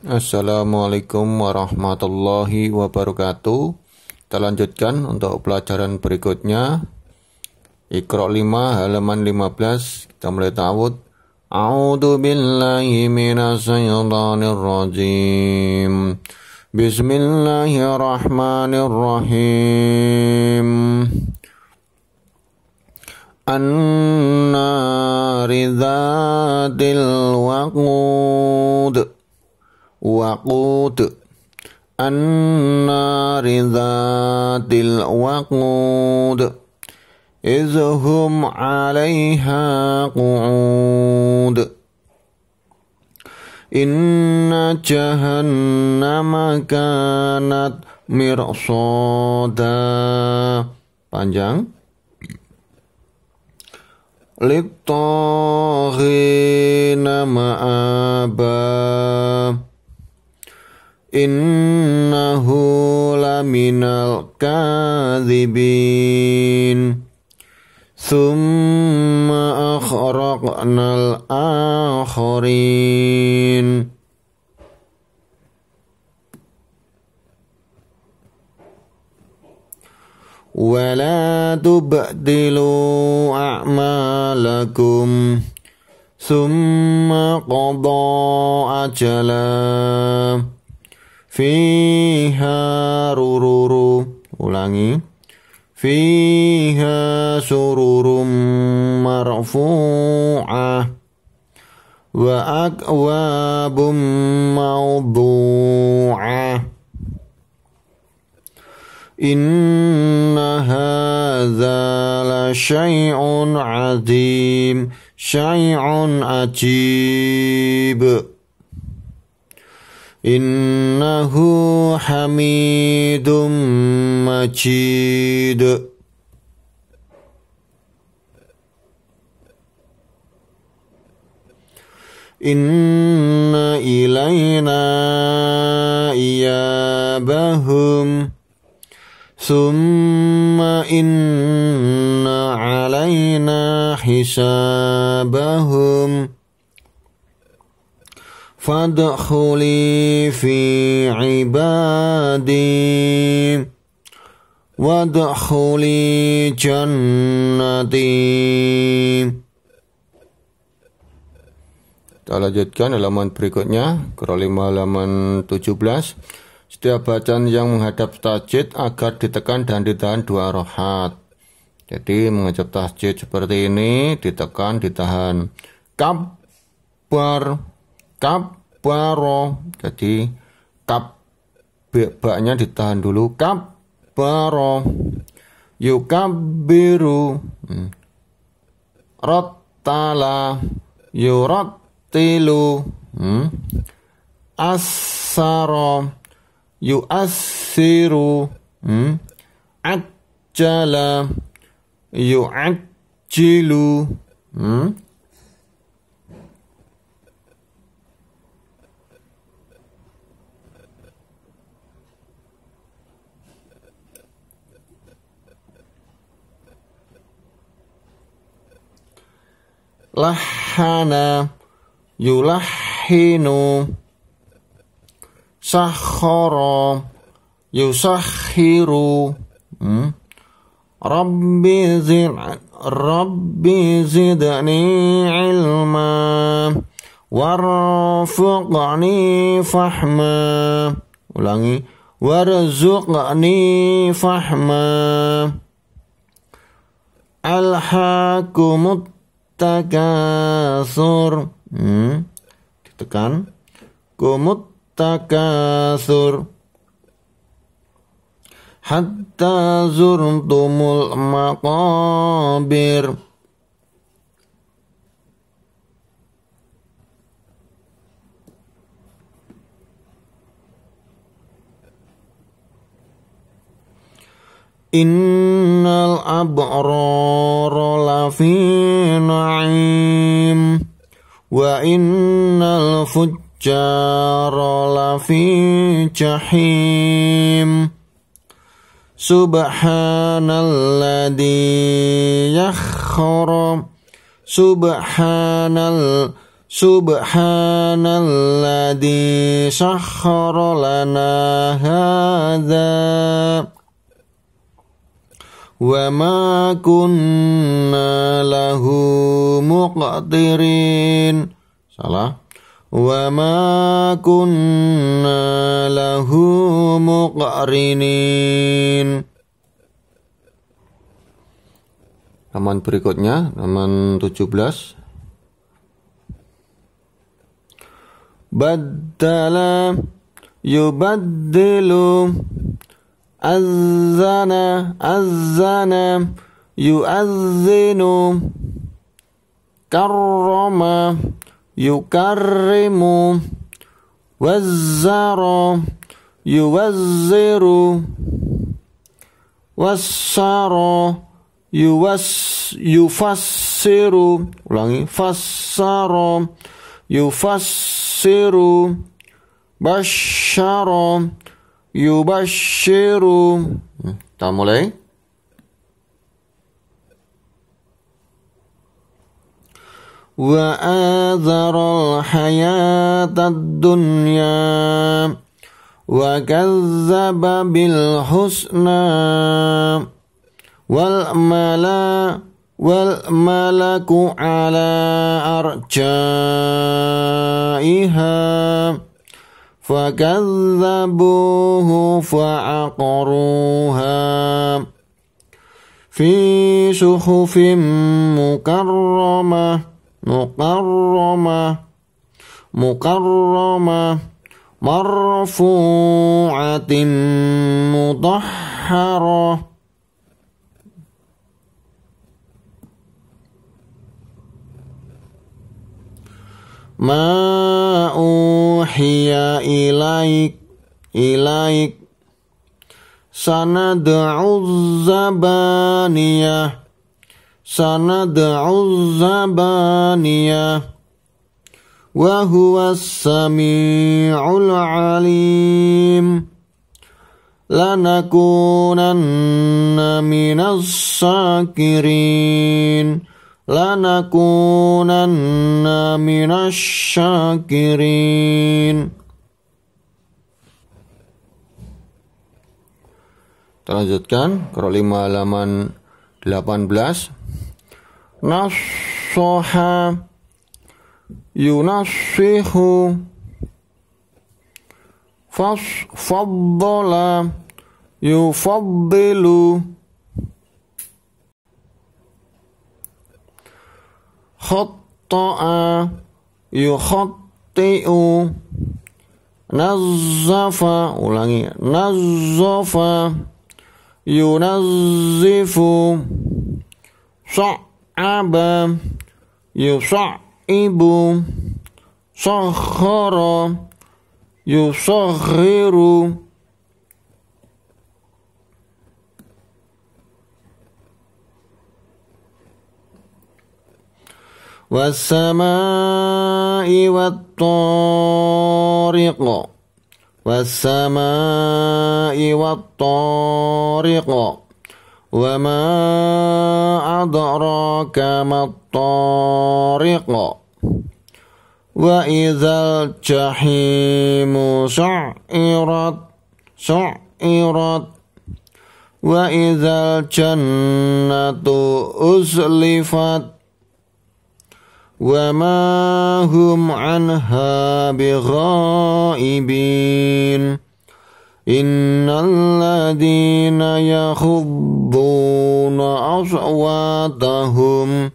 Assalamualaikum warahmatullahi wabarakatuh. Kita lanjutkan untuk pelajaran berikutnya. Iqra 5 halaman 15 kita mulai ta'awud. A'udzu billahi minasyaitonir rajim. Bismillahirrahmanirrahim. An-nari dzatil waqud waqud annari dhatil waqud izhum 'alaiha qu'ud Inna jahannama kanat mirsoda Panjang Littaghina ma'aba innahu laminal kadhibin thumma akhraqnal akhirin ولا تبدلوا أعمالكم ثم قضى أجلاً فيها رورور ulangi فيها سرور مرفوعة وأكواب موضوعة إن هذا لشيء عظيم شيء عجيب, شيء عجيب إنه حميد مجيد إن إلينا إيابهم ثم إن علينا حسابهم فادخلي في عبادي وادخلي جنتي Kita lanjutkan halaman berikutnya, kelima halaman 17. Setiap bacaan yang menghadap tajid agar ditekan dan ditahan dua rohat. Jadi menghadap tajid seperti ini, ditekan, ditahan. Kabar kabaro jadi kap baknya ditahan dulu kabaro yukabiru, hmm. rotala yurotilu hmm. asaro yuasiru hmm. yuk, yuajjilu hmm. lahana yulahinu sahoro yusahiru hmm? Rabbi زد Rabbi زدني ilma warzuqni fahma ulangi warzuqni fahma alhaqumut takasur. Hmm. Ditekan. Kumut takasur. Hatta zurtumul maqabir. إن الأبرار لفي نعيم وإن الفجار لفي جحيم سبحان الذي يخر سبحان ال سبحان الذي سخر لنا هذا وما كنا له مقترين salah وما كنا له مقرنين Aman berikutnya, aman 17. Badala yubaddilu أذن أذن يؤذن كرم يكرم وزر يوزر وسر يفسر فسر يفسر بشر yubashiru. Kita mulai. وآذر الحياة الدنيا وكذب بالحسنى والملا والملك على أرجائها فكذبوه فعقروها في سخف مكرمة مكرمة مكرمة مرفوعة مطهرة ماء أوحي إليك إليك سندعو الزبانية سندعو الزبانية وهو السميع العليم لنكونن من الشاكرين lanakunanna minasyakirin. Kita lanjutkan Qur'an 5 halaman 18. Nasoha yunasihu fas faddala yufaddilu khatta'a yukhatti'u nazzafa ulangi nazzafa yunazzifu sa'aba yusa'ibu sakhara yusakhiru والسماء والطارق والسماء والطارق وما أدراك ما الطارق وإذا الجحيم سعرت سعرت وإذا الجنة أزلفت وما هم عنها بغائبين إن الذين يخضون أصواتهم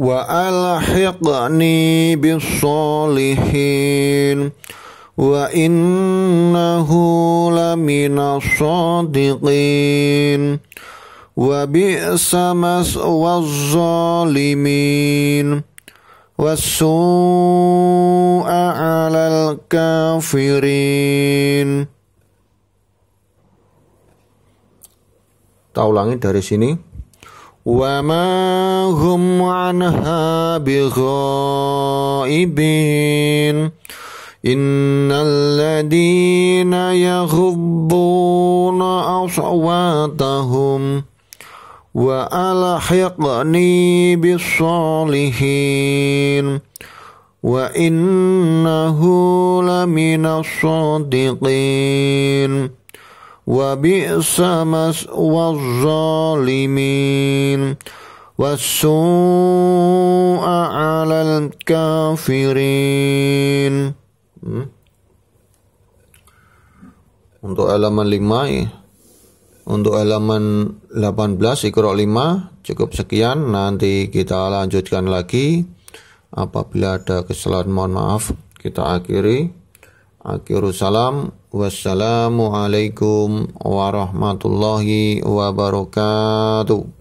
وألحقني بالصالحين وإنه لمن الصادقين وبئس مثوى الظالمين والسوء على الكافرين Kita ulangi dari sini. وما هم عنها بغائبين إن الذين يغضون أصواتهم وألحقني بالصالحين وإنه لمن الصادقين وبئس مثوى الظالمين والسوء على الكافرين hmm. untuk halaman 5 iya. untuk halaman 18 Ikhrok 5 cukup sekian nanti kita lanjutkan lagi apabila ada kesalahan mohon maaf kita akhiri Akhiru Wassalamualaikum warahmatullahi wabarakatuh.